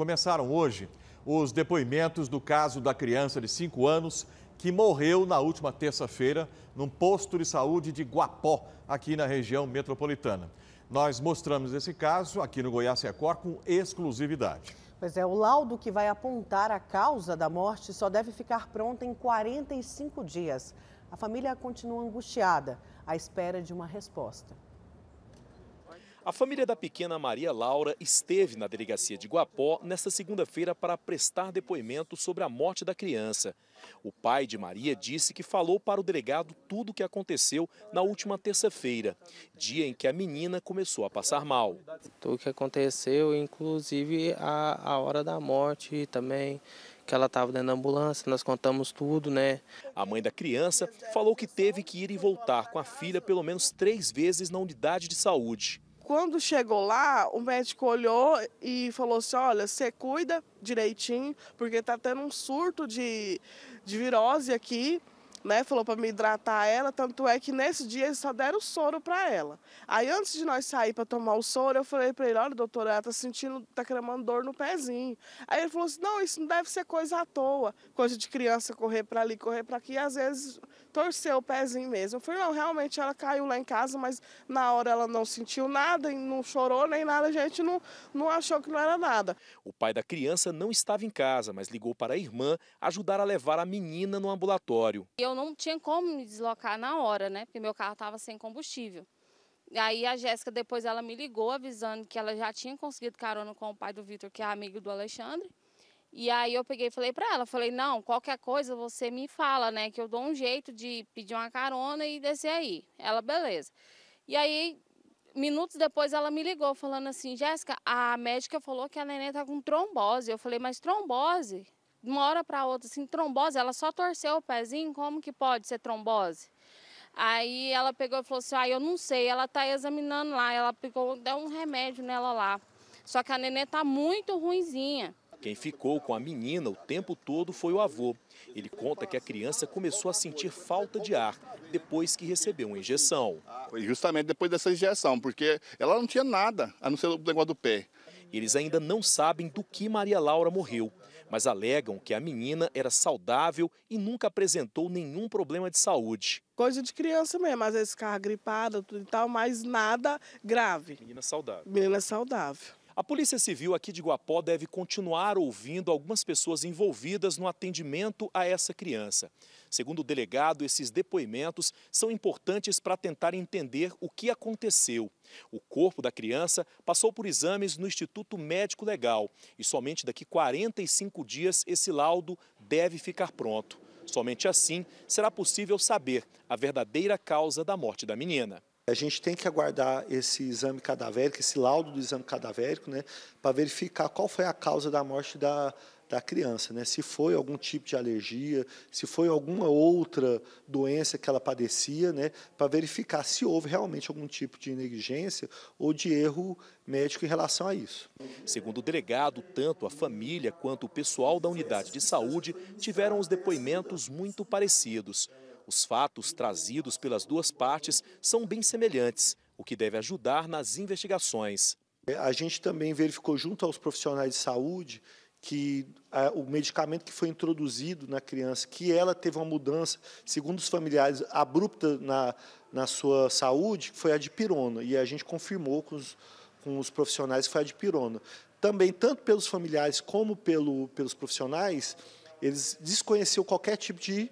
Começaram hoje os depoimentos do caso da criança de 5 anos que morreu na última terça-feira num posto de saúde de Guapó, aqui na região metropolitana. Nós mostramos esse caso aqui no Goiás Record com exclusividade. Pois é, o laudo que vai apontar a causa da morte só deve ficar pronto em 45 dias. A família continua angustiada à espera de uma resposta. A família da pequena Maria Laura esteve na delegacia de Guapó nesta segunda-feira para prestar depoimento sobre a morte da criança. O pai de Maria disse que falou para o delegado tudo o que aconteceu na última terça-feira, dia em que a menina começou a passar mal. Tudo o que aconteceu, inclusive a, a hora da morte também, que ela estava dentro da ambulância, nós contamos tudo, né? A mãe da criança falou que teve que ir e voltar com a filha pelo menos três vezes na unidade de saúde. Quando chegou lá, o médico olhou e falou assim: olha, você cuida direitinho, porque tá tendo um surto de, de virose aqui né? Falou para me hidratar ela, tanto é que nesse dia eles só deram soro para ela. Aí antes de nós sair para tomar o soro, eu falei para ele, olha, doutora, ela tá sentindo, tá cremando dor no pezinho. Aí ele falou assim, não, isso não deve ser coisa à toa, coisa de criança correr para ali, correr para aqui, e às vezes torceu o pezinho mesmo. Eu falei, não, realmente ela caiu lá em casa, mas na hora ela não sentiu nada, não chorou nem nada, a gente não, não achou que não era nada. O pai da criança não estava em casa, mas ligou para a irmã ajudar a levar a menina no ambulatório. Eu eu não tinha como me deslocar na hora, né? Porque meu carro estava sem combustível. E aí a Jéssica depois ela me ligou avisando que ela já tinha conseguido carona com o pai do Vitor, que é amigo do Alexandre. E aí eu peguei e falei para ela, falei: "Não, qualquer coisa você me fala, né, que eu dou um jeito de pedir uma carona e descer aí". Ela: "Beleza". E aí minutos depois ela me ligou falando assim: "Jéssica, a médica falou que a neném tá com trombose". Eu falei: "Mas trombose?" de uma hora para outra, assim, trombose, ela só torceu o pezinho, como que pode ser trombose? Aí ela pegou e falou assim: ah, eu não sei, ela tá examinando lá, ela pegou, deu um remédio nela lá. Só que a nenê tá muito ruinzinha. Quem ficou com a menina o tempo todo foi o avô. Ele conta que a criança começou a sentir falta de ar depois que recebeu uma injeção. Foi justamente depois dessa injeção, porque ela não tinha nada, a não ser o negócio do pé. Eles ainda não sabem do que Maria Laura morreu, mas alegam que a menina era saudável e nunca apresentou nenhum problema de saúde. Coisa de criança mesmo, às vezes ficava gripada tudo e tal, mas nada grave. Menina saudável. Menina saudável. A Polícia Civil aqui de Guapó deve continuar ouvindo algumas pessoas envolvidas no atendimento a essa criança. Segundo o delegado, esses depoimentos são importantes para tentar entender o que aconteceu. O corpo da criança passou por exames no Instituto Médico Legal e somente daqui 45 dias esse laudo deve ficar pronto. Somente assim será possível saber a verdadeira causa da morte da menina. A gente tem que aguardar esse exame cadavérico, esse laudo do exame cadavérico, né, para verificar qual foi a causa da morte da, da criança, né? Se foi algum tipo de alergia, se foi alguma outra doença que ela padecia, né? Para verificar se houve realmente algum tipo de negligência ou de erro médico em relação a isso. Segundo o delegado, tanto a família quanto o pessoal da unidade de saúde tiveram os depoimentos muito parecidos. Os fatos trazidos pelas duas partes são bem semelhantes, o que deve ajudar nas investigações. É, a gente também verificou junto aos profissionais de saúde que é, o medicamento que foi introduzido na criança, que ela teve uma mudança, segundo os familiares, abrupta na, na sua saúde, foi a dipirona. E a gente confirmou com os, com os profissionais que foi a dipirona. Também, tanto pelos familiares como pelo, pelos profissionais, eles desconheceram qualquer tipo de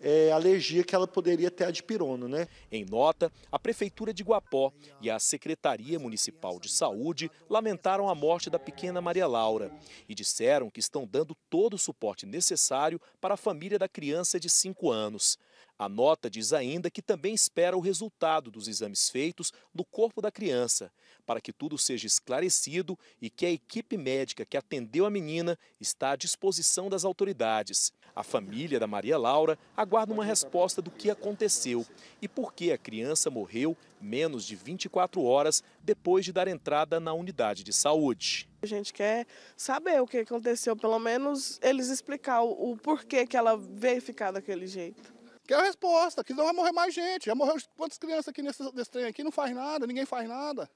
é, alergia que ela poderia ter a dipirona. Né? Em nota, a Prefeitura de Guapó e a Secretaria Municipal de Saúde lamentaram a morte da pequena Maria Laura e disseram que estão dando todo o suporte necessário para a família da criança de 5 anos. A nota diz ainda que também espera o resultado dos exames feitos no corpo da criança, para que tudo seja esclarecido e que a equipe médica que atendeu a menina está à disposição das autoridades. A família da Maria Laura aguarda uma resposta do que aconteceu e por que a criança morreu menos de 24 horas depois de dar entrada na unidade de saúde. A gente quer saber o que aconteceu, pelo menos eles explicar o porquê que ela veio ficar daquele jeito. Que é a resposta, que não vai morrer mais gente. Já morreu quantas crianças aqui nesse, nesse trem aqui, não faz nada, ninguém faz nada.